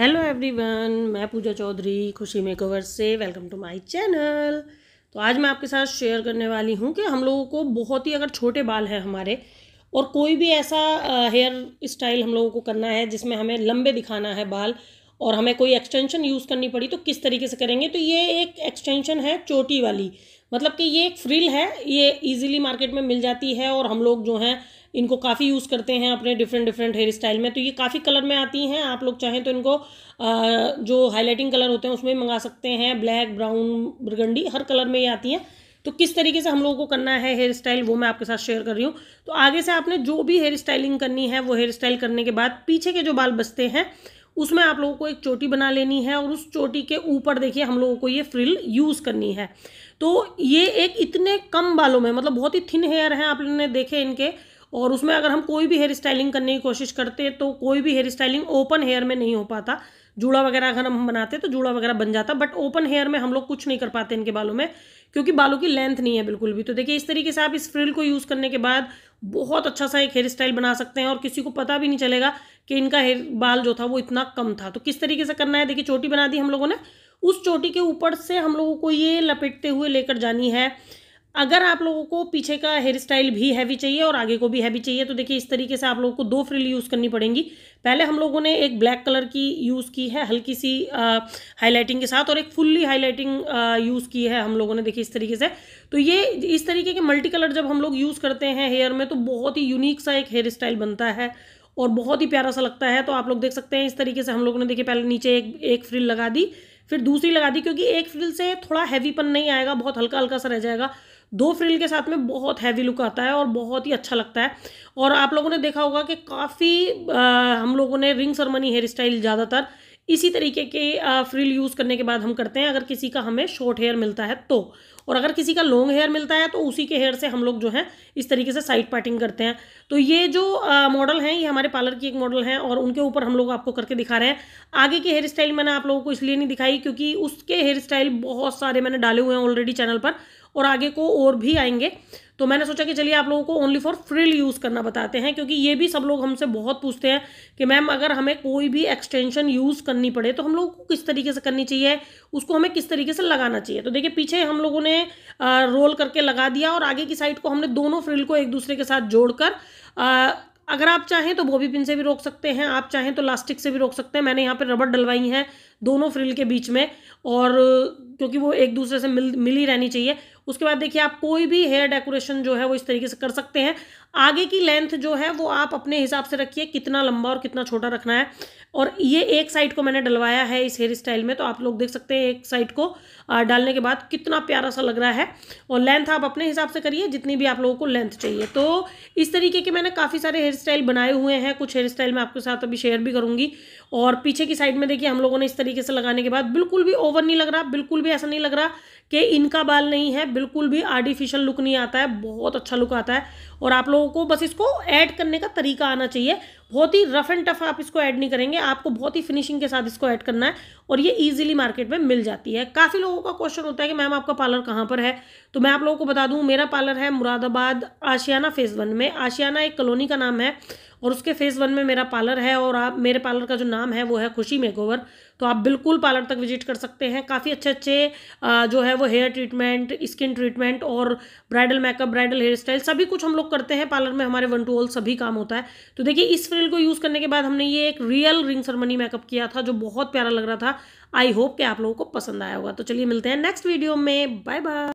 hello everyone मैं पूजा चौधरी खुशी makeover से वेलकम टू माय चैनल तो आज मैं आपके साथ शेयर करने वाली हूँ कि हम लोगों को बहुत ही अगर छोटे बाल हैं हमारे और कोई भी ऐसा हेयर स्टाइल हम लोगों को करना है जिसमें हमें लंबे दिखाना है बाल और हमें कोई एक्सटेंशन यूज़ करनी पड़ी तो किस तरीके से करेंगे तो ये एक एक्सटेंशन है चोटी वाली मतलब कि ये एक फ्रिल है ये इजीली मार्केट में मिल जाती है और हम लोग जो हैं इनको काफ़ी यूज़ करते हैं अपने डिफरेंट डिफरेंट हेयर स्टाइल में तो ये काफ़ी कलर में आती हैं आप लोग चाहें तो इनको जो हाईलाइटिंग कलर होते हैं उसमें मंगा सकते हैं ब्लैक ब्राउन ब्रगंडी हर कलर में ये आती हैं तो किस तरीके से हम लोगों को करना है हेयर स्टाइल वो मैं आपके साथ शेयर कर रही हूँ तो आगे से आपने जो भी हेयर स्टाइलिंग करनी है वो हेयर स्टाइल करने के बाद पीछे के जो बाल बचते हैं उसमें आप लोगों को एक चोटी बना लेनी है और उस चोटी के ऊपर देखिए हम लोगों को ये फ्रिल यूज़ करनी है तो ये एक इतने कम बालों में मतलब बहुत ही थिन हेयर हैं आप लोगों ने देखे इनके और उसमें अगर हम कोई भी हेयर स्टाइलिंग करने की कोशिश करते तो कोई भी हेयर स्टाइलिंग ओपन हेयर में नहीं हो पाता जूड़ा वगैरह अगर हम बनाते तो जूड़ा वगैरह बन जाता बट ओपन हेयर में हम लोग कुछ नहीं कर पाते इनके बालों में क्योंकि बालों की लेंथ नहीं है बिल्कुल भी तो देखिए इस तरीके से आप इस फ्रिल को यूज़ करने के बाद बहुत अच्छा सा एक हेयर स्टाइल बना सकते हैं और किसी को पता भी नहीं चलेगा कि इनका हेयर बाल जो था वो इतना कम था तो किस तरीके से करना है देखिए चोटी बना दी हम लोगों ने उस चोटी के ऊपर से हम लोगों को ये लपेटते हुए लेकर जानी है अगर आप लोगों को पीछे का हेयर स्टाइल भी हैवी चाहिए और आगे को भी हैवी चाहिए तो देखिए इस तरीके से आप लोगों को दो फ्रिल यूज़ करनी पड़ेंगी पहले हम लोगों ने एक ब्लैक कलर की यूज़ की है हल्की सी हाईलाइटिंग के साथ और एक फुल्ली हाईलाइटिंग यूज़ की है हम लोगों ने देखिए इस तरीके से तो ये इस तरीके के मल्टी कलर जब हम लोग यूज़ करते हैं हेयर में तो बहुत ही यूनिक सा एक हेयर स्टाइल बनता है और बहुत ही प्यारा सा लगता है तो आप लोग देख सकते हैं इस तरीके से हम लोगों ने देखिए पहले नीचे एक एक फ्रिल लगा दी फिर दूसरी लगा दी क्योंकि एक फ्रिल से थोड़ा हैवीपन नहीं आएगा बहुत हल्का हल्का सा रह जाएगा दो फ्रिल के साथ में बहुत हैवी लुक आता है और बहुत ही अच्छा लगता है और आप लोगों ने देखा होगा कि काफ़ी हम लोगों ने रिंग सरमनी हेयर स्टाइल ज़्यादातर इसी तरीके के फ्रिल यूज़ करने के बाद हम करते हैं अगर किसी का हमें शॉर्ट हेयर मिलता है तो और अगर किसी का लॉन्ग हेयर मिलता है तो उसी के हेयर से हम लोग जो है इस तरीके से साइड पार्टिंग करते हैं तो ये जो मॉडल हैं ये हमारे पार्लर की एक मॉडल हैं और उनके ऊपर हम लोग आपको करके दिखा रहे हैं आगे की हेयर स्टाइल मैंने आप लोगों को इसलिए नहीं दिखाई क्योंकि उसके हेयर स्टाइल बहुत सारे मैंने डाले हुए हैं ऑलरेडी चैनल पर और आगे को और भी आएंगे तो मैंने सोचा कि चलिए आप लोगों को ओनली फॉर फ्रिल यूज़ करना बताते हैं क्योंकि ये भी सब लोग हमसे बहुत पूछते हैं कि मैम अगर हमें कोई भी एक्सटेंशन यूज़ करनी पड़े तो हम लोगों को किस तरीके से करनी चाहिए उसको हमें किस तरीके से लगाना चाहिए तो देखिए पीछे हम लोगों ने रोल करके लगा दिया और आगे की साइड को हमने दोनों फ्रिल को एक दूसरे के साथ जोड़कर अगर आप चाहें तो बॉबी पिन से भी रोक सकते हैं आप चाहें तो लास्टिक से भी रोक सकते हैं मैंने यहाँ पर रबड़ डलवाई हैं दोनों फ्रिल के बीच में और क्योंकि वो एक दूसरे से मिल मिली रहनी चाहिए उसके बाद देखिए आप कोई भी हेयर डेकोरेशन जो है वो इस तरीके से कर सकते हैं आगे की लेंथ जो है वो आप अपने हिसाब से रखिए कितना लंबा और कितना छोटा रखना है और ये एक साइड को मैंने डलवाया है इस हेयर स्टाइल में तो आप लोग देख सकते हैं एक साइड को डालने के बाद कितना प्यारा सा लग रहा है और लेंथ आप अपने हिसाब से करिए जितनी भी आप लोगों को लेंथ चाहिए तो इस तरीके के मैंने काफ़ी सारे हेयर स्टाइल बनाए हुए हैं कुछ हेयर स्टाइल मैं आपके साथ अभी शेयर भी करूँगी और पीछे की साइड में देखिए हम लोगों ने इस तरीके से लगाने के बाद बिल्कुल भी ओवर नहीं लग रहा बिल्कुल भी ऐसा नहीं लग रहा कि इनका बाल नहीं है बिल्कुल भी आर्टिफिशियल लुक नहीं आता है बहुत अच्छा लुक आता है और आप लोगों को बस इसको ऐड करने का तरीका आना चाहिए बहुत ही रफ एंड टफ आप इसको ऐड नहीं करेंगे आपको बहुत ही फिनिशिंग के साथ इसको ऐड करना है और ये इजीली मार्केट में मिल जाती है काफ़ी लोगों का क्वेश्चन होता है कि मैम आपका पार्लर कहाँ पर है तो मैं आप लोगों को बता दूँ मेरा पार्लर है मुरादाबाद आशियाना फेज़ वन में आशियाना एक कॉलोनी का नाम है और उसके फेज़ वन में मेरा पार्लर है और आप मेरे पार्लर का जो नाम है वो है खुशी मेकओवर तो आप बिल्कुल पार्लर तक विजिट कर सकते हैं काफ़ी अच्छे अच्छे जो है वो हेयर ट्रीटमेंट स्किन ट्रीटमेंट और bridal makeup bridal hair style सभी कुछ हम लोग करते हैं पार्लर में हमारे वन टू ऑल सभी काम होता है तो देखिए इस फ्रिल को यूज़ करने के बाद हमने ये एक रियल रिंग सरमनी मेकअप किया था जो बहुत प्यारा लग रहा था आई होप कि आप लोगों को पसंद आया होगा तो चलिए मिलते हैं नेक्स्ट वीडियो में बाय बाय